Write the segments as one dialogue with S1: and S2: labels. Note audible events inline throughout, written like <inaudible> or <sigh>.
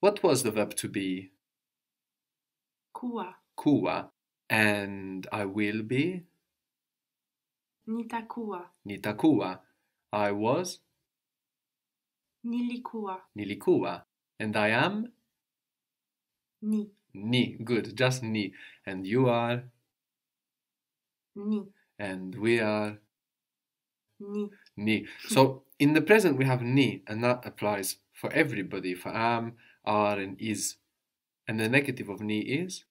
S1: What was the verb to be? Kuwa. Kuwa. And I will be?
S2: Nitakuwa.
S1: Nitakuwa. I was?
S2: Nilikuwa.
S1: Nilikuwa. And I am? Ni. Ni. Good. Just ni. And you are? Ni. And we are? Ni. Ni. So in the present we have ni, and that applies for everybody, for am, are and is. And the negative of ni is?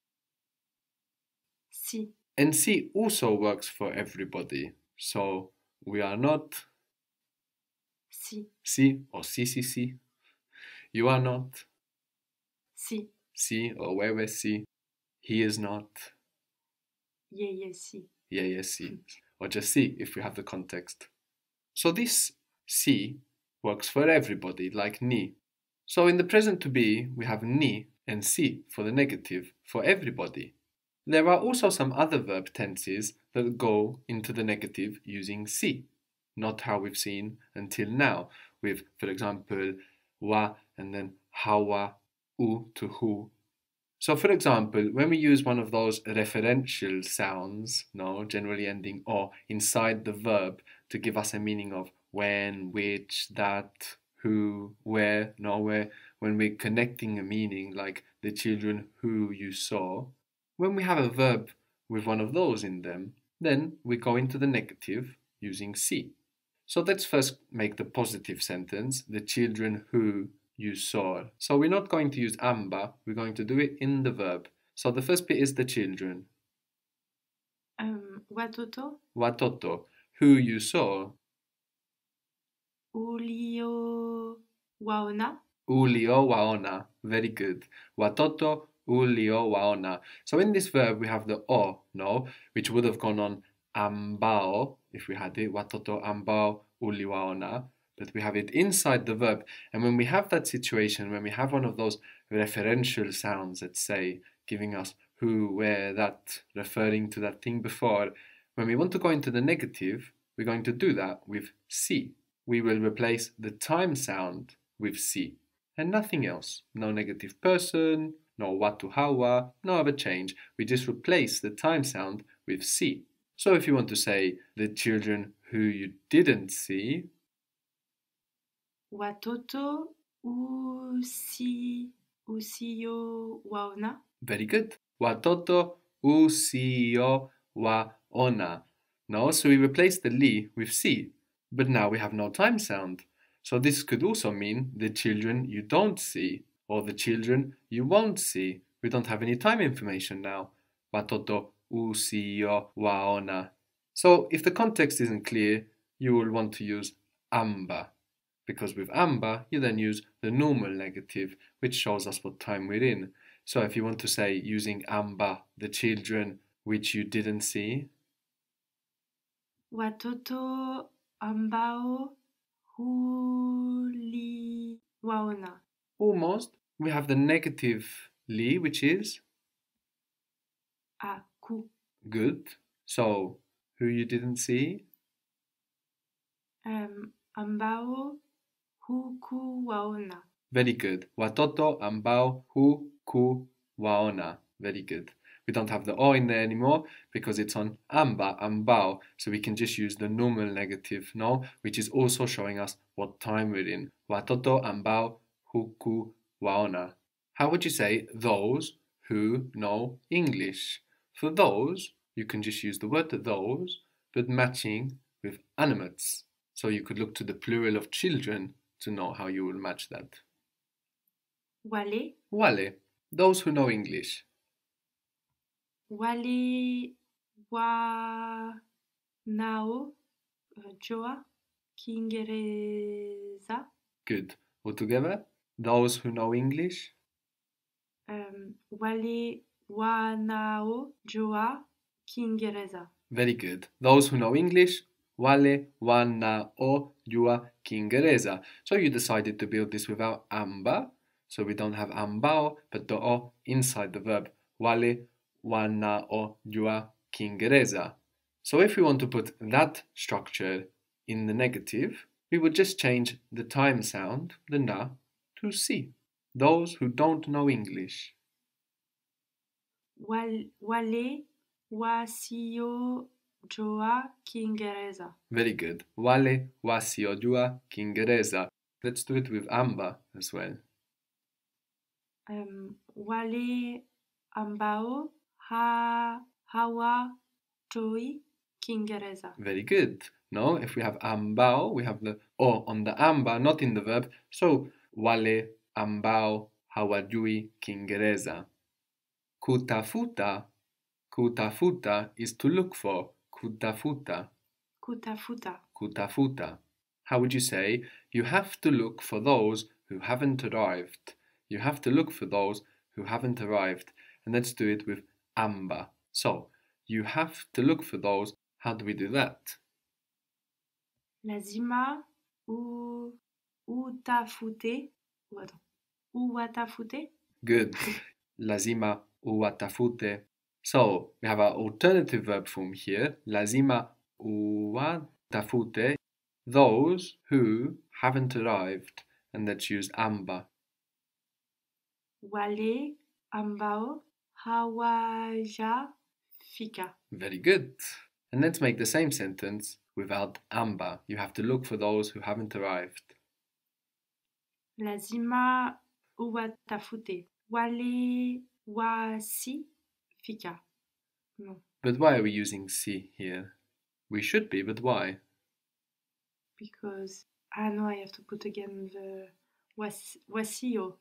S1: Si. And si also works for everybody. So we are not si. Si or si si si. You are not si. Si or wherever si. He is not.
S2: Yeah, yeah, si.
S1: Yeah, yeah, si. Hmm. or just si if we have the context. So this si works for everybody, like ni. So in the present to be, we have ni and si for the negative for everybody. There are also some other verb tenses that go into the negative using si, not how we've seen until now, with, for example, wa and then hawa, u to who. So, for example, when we use one of those referential sounds, no, generally ending o, inside the verb to give us a meaning of when, which, that, who, where, not where, when we're connecting a meaning like the children who you saw, when we have a verb with one of those in them, then we go into the negative using see. So let's first make the positive sentence, the children who you saw. So we're not going to use amba, we're going to do it in the verb. So the first bit is the children.
S2: Um, watoto.
S1: Watoto, who you saw.
S2: Ulio Waona.
S1: Ulio Waona. Very good. Watoto ulio waona. So in this verb we have the o, no, which would have gone on ambao if we had it. Watoto ambao ulio waona. But we have it inside the verb. And when we have that situation, when we have one of those referential sounds, let's say, giving us who, where, that, referring to that thing before, when we want to go into the negative, we're going to do that with si we will replace the time sound with C and nothing else. No negative person, no watu hawa, no other change. We just replace the time sound with C. So if you want to say the children who you didn't see,
S2: watoto usi usiyo waona.
S1: Very good. Watoto usiyo waona. Now, so we replace the li with C but now we have no time sound. So this could also mean the children you don't see or the children you won't see. We don't have any time information now. Watoto usio waona. So if the context isn't clear, you will want to use amba. Because with amba, you then use the normal negative, which shows us what time we're in. So if you want to say using amba, the children which you didn't see.
S2: Watoto ambao waona.
S1: Almost, we have the negative li, which is
S2: aku.
S1: Good. So, who you didn't see?
S2: Um, ambao waona.
S1: Very good. Watoto ambao waona. Very good. We don't have the O in there anymore because it's on amba, ambao. So we can just use the normal negative no, which is also showing us what time we're in. Watoto ambao huku waona. How would you say those who know English? For those, you can just use the word those, but matching with animates. So you could look to the plural of children to know how you will match that. Wale. Wale. Those who know English
S2: nao uh, Joa Kingereza.
S1: Good. Altogether, those who know English.
S2: Um, nao Joa Kingereza.
S1: Very good. Those who know English, Wale wa nao joa Kingereza. So you decided to build this without amba. So we don't have ambao, but do inside the verb. Wale wanna o jua kingereza. So if we want to put that structure in the negative, we would just change the time sound, the na, to si. Those who don't know English.
S2: Wale wasio jua kingereza.
S1: Very good. Wale wasio jua kingereza. Let's do it with Amba as well.
S2: Um, wale ambao ha, hawa, toi, Kingereza.
S1: Very good. No, if we have ambao, we have the o on the amba, not in the verb. So, wale, ambao, hawajui, Kingereza. Kutafuta, kutafuta is to look for, kutafuta.
S2: Kutafuta.
S1: Kutafuta. How would you say, you have to look for those who haven't arrived. You have to look for those who haven't arrived. And let's do it with amber. So you have to look for those. How do we do that?
S2: Lazima ou tafute. Ou attends.
S1: Good. <laughs> Lazima uatafute. So we have an alternative verb form here. Lazima uatafute. Those who haven't arrived, and that's used amba.
S2: Wale ambao Hawaja fika.
S1: Very good. And let's make the same sentence without amba. You have to look for those who haven't arrived.
S2: Lazima uwatafute. Wale wasi fika. No.
S1: But why are we using si here? We should be, but why?
S2: Because I ah know I have to put again the was wasio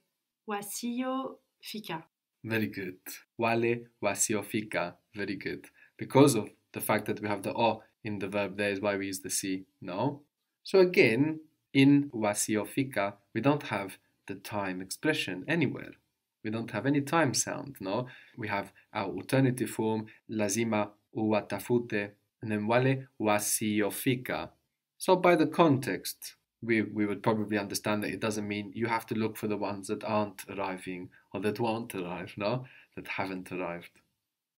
S2: wasio fika.
S1: Very good. Wale wasiofika. Very good. Because of the fact that we have the o in the verb, there is why we use the si now. So again, in wasiofika, we don't have the time expression anywhere. We don't have any time sound, no? We have our alternative form, lazima uwatafute, and then wale wasiofika. So by the context, we, we would probably understand that it doesn't mean you have to look for the ones that aren't arriving or that won't arrive, no? That haven't arrived.